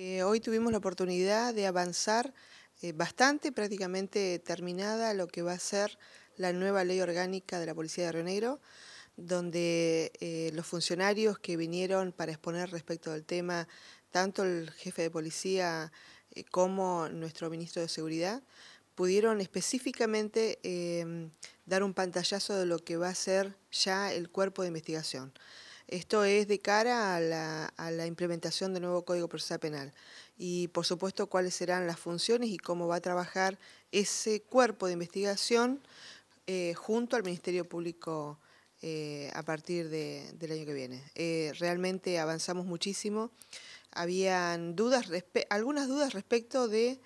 Eh, hoy tuvimos la oportunidad de avanzar eh, bastante, prácticamente terminada lo que va a ser la nueva ley orgánica de la Policía de Río Negro, donde eh, los funcionarios que vinieron para exponer respecto del tema, tanto el jefe de policía como nuestro ministro de Seguridad, pudieron específicamente em, dar un pantallazo de lo que va a ser ya el cuerpo de investigación. Esto es de cara a la, implementación del nuevo Código Procesal Penal y, por supuesto, cuáles serán las funciones y cómo va a trabajar ese cuerpo de investigación eh, junto al Ministerio Público eh, a partir del año que viene. Eh, realmente avanzamos muchísimo. Habían dudas, algunas dudas respecto de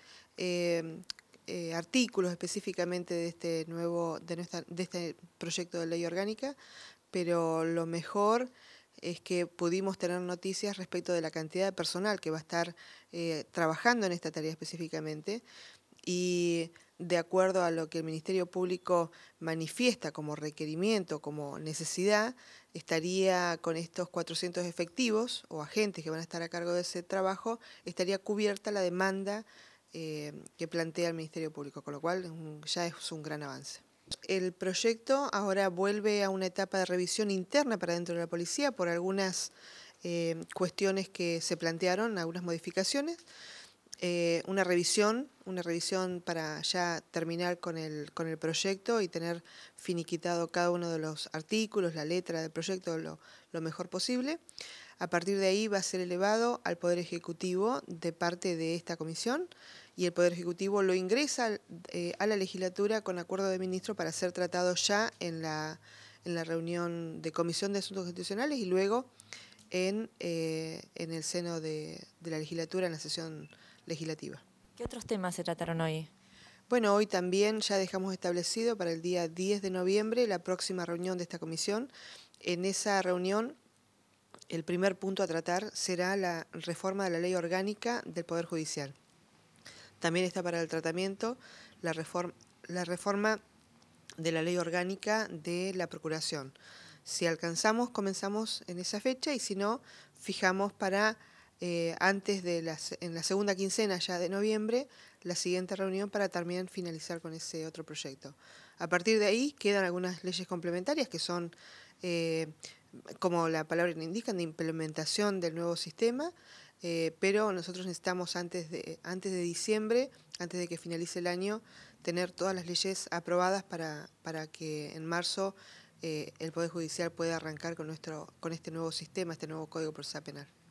artículos específicamente de este nuevo de, de este proyecto de ley orgánica, pero lo mejor es que pudimos tener noticias respecto de la cantidad de personal que va a estar eh, trabajando en esta tarea específicamente y de acuerdo a lo que el Ministerio Público manifiesta como requerimiento, como necesidad, estaría con estos 400 efectivos o agentes que van a estar a cargo de ese trabajo, estaría cubierta la demanda eh, que plantea el Ministerio Público, con lo cual ya es un gran avance. El proyecto ahora vuelve a una etapa de revisión interna para dentro de la policía por algunas eh, cuestiones que se plantearon, algunas modificaciones. Eh, una revisión, una revisión para ya terminar con el, proyecto y tener finiquitado cada uno de los artículos, la letra del proyecto lo mejor posible. A partir de ahí va a ser elevado al Poder Ejecutivo de parte de esta comisión y el Poder Ejecutivo lo ingresa eh, a la legislatura con acuerdo de ministro para ser tratado ya en la, reunión de Comisión de Asuntos Constitucionales y luego eh, en, el seno de, de, la legislatura, en la sesión legislativa. ¿Qué otros temas se trataron hoy? Bueno, hoy también ya dejamos establecido para el día 10 de noviembre la próxima reunión de esta comisión. En esa reunión, el primer punto a tratar será la reforma de la ley orgánica del Poder Judicial. También está para el tratamiento la, reforma de la ley orgánica de la Procuración. Si alcanzamos, comenzamos en esa fecha y si no, fijamos para eh, antes de en la segunda quincena ya de noviembre la siguiente reunión para también finalizar con ese otro proyecto. A partir de ahí quedan algunas leyes complementarias que son, eh, como la palabra indica, de implementación del nuevo sistema, eh, pero nosotros necesitamos antes de, antes de diciembre, antes de que finalice el año, tener todas las leyes aprobadas para, que en marzo eh, el Poder Judicial pueda arrancar con, nuestro, con este nuevo sistema, este nuevo Código Procesal Penal.